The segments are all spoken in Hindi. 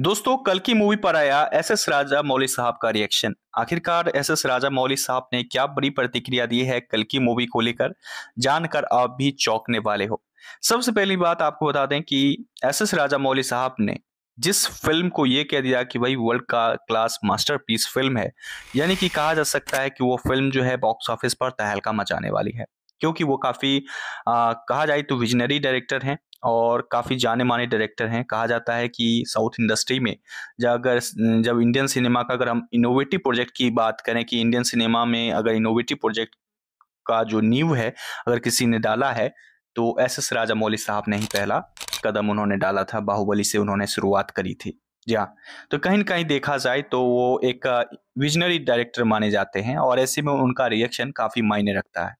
दोस्तों कल की मूवी पर आया एस एस राजा मौली साहब का रिएक्शन आखिरकार एस एस राजा मौली साहब ने क्या बड़ी प्रतिक्रिया दी है कल की मूवी को लेकर जानकर आप भी चौंकने वाले हो सबसे पहली बात आपको बता दें कि एस एस राजा मौली साहब ने जिस फिल्म को ये कह दिया कि भाई वर्ल्ड का क्लास मास्टरपीस फिल्म है यानी कि कहा जा सकता है कि वो फिल्म जो है बॉक्स ऑफिस पर तहलका मचाने वाली है क्योंकि वो काफ़ी कहा जाए तो विजनरी डायरेक्टर हैं और काफ़ी जाने माने डायरेक्टर हैं कहा जाता है कि साउथ इंडस्ट्री में अगर जब इंडियन सिनेमा का अगर हम इनोवेटिव प्रोजेक्ट की बात करें कि इंडियन सिनेमा में अगर इनोवेटिव प्रोजेक्ट का जो नींव है अगर किसी ने डाला है तो एस एस राजा मौली साहब ने ही पहला कदम उन्होंने डाला था बाहुबली से उन्होंने शुरुआत करी थी जी हाँ तो कहीं ना कहीं देखा जाए तो वो एक विजनरी डायरेक्टर माने जाते हैं और ऐसे में उनका रिएक्शन काफ़ी मायने रखता है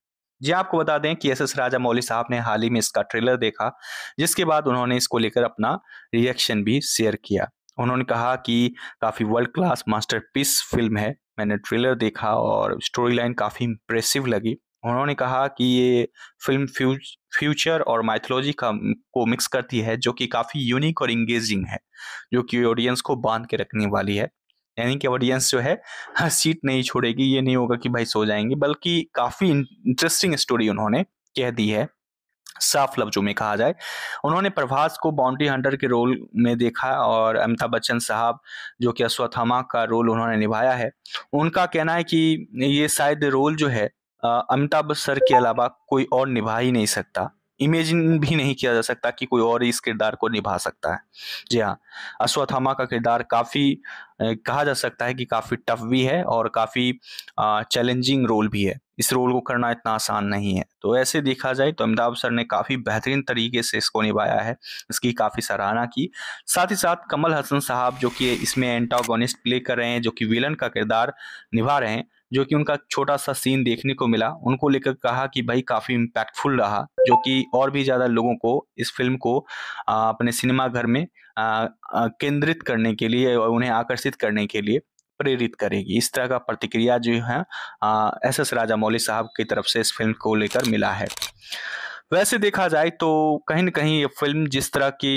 जी आपको बता दें कि एस एस राजा मौली साहब ने हाल ही में इसका ट्रेलर देखा जिसके बाद उन्होंने इसको लेकर अपना रिएक्शन भी शेयर किया उन्होंने कहा कि काफ़ी वर्ल्ड क्लास मास्टरपीस फिल्म है मैंने ट्रेलर देखा और स्टोरी लाइन काफ़ी इम्प्रेसिव लगी उन्होंने कहा कि ये फिल्म फ्यूज फ्यूचर और माइथोलॉजी का को मिक्स करती है जो कि काफ़ी यूनिक और इंगेजिंग है जो कि ऑडियंस को बांध के रखने वाली है यानी कि ऑडियंस जो है सीट हाँ, नहीं छोड़ेगी ये नहीं होगा कि भाई सो जाएंगे बल्कि काफी इंटरेस्टिंग स्टोरी उन्होंने कह दी है साफ लफ्जों में कहा जाए उन्होंने प्रभास को बाउंड्री हंटर के रोल में देखा और अमिताभ बच्चन साहब जो कि अश्वत्थामा का रोल उन्होंने निभाया है उनका कहना है कि ये शायद रोल जो है अमिताभ सर के अलावा कोई और निभा ही नहीं सकता इमेजिन भी नहीं किया जा सकता कि कोई और इस किरदार को निभा सकता है जी हाँ अश्वत्थामा का किरदार काफ़ी कहा जा सकता है कि काफ़ी टफ भी है और काफ़ी चैलेंजिंग रोल भी है इस रोल को करना इतना आसान नहीं है तो ऐसे देखा जाए तो अमिताभ सर ने काफ़ी बेहतरीन तरीके से इसको निभाया है इसकी काफ़ी सराहना की साथ ही साथ कमल हसन साहब जो कि इसमें एंटागोनिस्ट प्ले कर रहे हैं जो कि विलन का किरदार निभा रहे हैं जो कि उनका छोटा सा सीन देखने को मिला उनको लेकर कहा कि भाई काफ़ी इम्पैक्टफुल रहा जो कि और भी ज़्यादा लोगों को इस फिल्म को अपने सिनेमाघर में केंद्रित करने के लिए उन्हें आकर्षित करने के लिए प्रेरित करेगी इस तरह का प्रतिक्रिया जो है एस एस राजा मौली साहब की तरफ से इस फिल्म को लेकर मिला है वैसे देखा जाए तो कहीं ना कहीं ये फिल्म जिस तरह की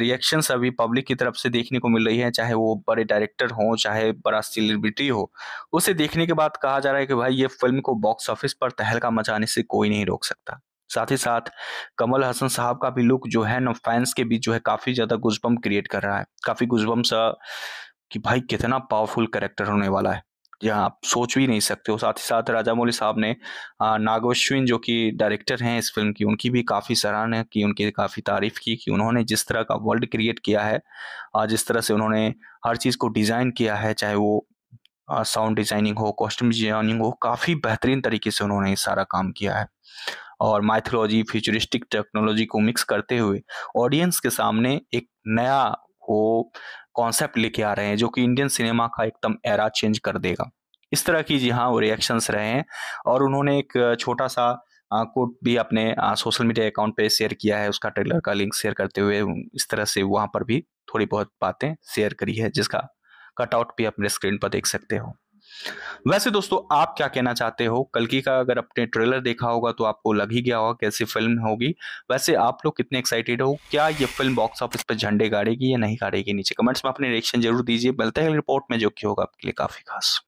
रिएक्शन अभी पब्लिक की तरफ से देखने को मिल रही है चाहे वो बड़े डायरेक्टर हो चाहे बड़ा सेलिब्रिटी हो उसे देखने के बाद कहा जा रहा है कि भाई ये फिल्म को बॉक्स ऑफिस पर तहलका मचाने से कोई नहीं रोक सकता साथ ही साथ कमल हसन साहब का भी लुक जो है ना फैंस के बीच जो है काफी ज्यादा गुजबम क्रिएट कर रहा है काफी गुजबम सा कि भाई कितना पावरफुल करेक्टर होने वाला है जहाँ आप सोच भी नहीं सकते हो साथ ही साथ राजा मौली साहब ने नागोश्विन जो कि डायरेक्टर हैं इस फिल्म की उनकी भी काफ़ी सराहना की उनकी काफ़ी तारीफ की कि उन्होंने जिस तरह का वर्ल्ड क्रिएट किया है जिस तरह से उन्होंने हर चीज़ को डिज़ाइन किया है चाहे वो साउंड डिज़ाइनिंग हो कॉस्ट्यूम डिज़ाइनिंग हो काफ़ी बेहतरीन तरीके से उन्होंने सारा काम किया है और माइथोलॉजी फ्यूचरिस्टिक टेक्नोलॉजी को मिक्स करते हुए ऑडियंस के सामने एक नया को कॉन्सेप्ट लेके आ रहे हैं जो कि इंडियन सिनेमा का एकदम एरा चेंज कर देगा इस तरह की जी हाँ वो रिएक्शंस रहे हैं और उन्होंने एक छोटा सा कोट भी अपने सोशल मीडिया अकाउंट पे शेयर किया है उसका ट्रेलर का लिंक शेयर करते हुए इस तरह से वहाँ पर भी थोड़ी बहुत बातें शेयर करी है जिसका कटआउट भी अपने स्क्रीन पर देख सकते हो वैसे दोस्तों आप क्या कहना चाहते हो कलकी का अगर आपने ट्रेलर देखा होगा तो आपको लग ही गया होगा कैसी फिल्म होगी वैसे आप लोग कितने एक्साइटेड हो क्या ये फिल्म बॉक्स ऑफिस पर झंडे गाड़ेगी या नहीं गाड़ेगी नीचे कमेंट्स में अपने रिएक्शन जरूर दीजिए मिलते हैं रिपोर्ट में जो कि होगा आपके लिए काफ़ी खास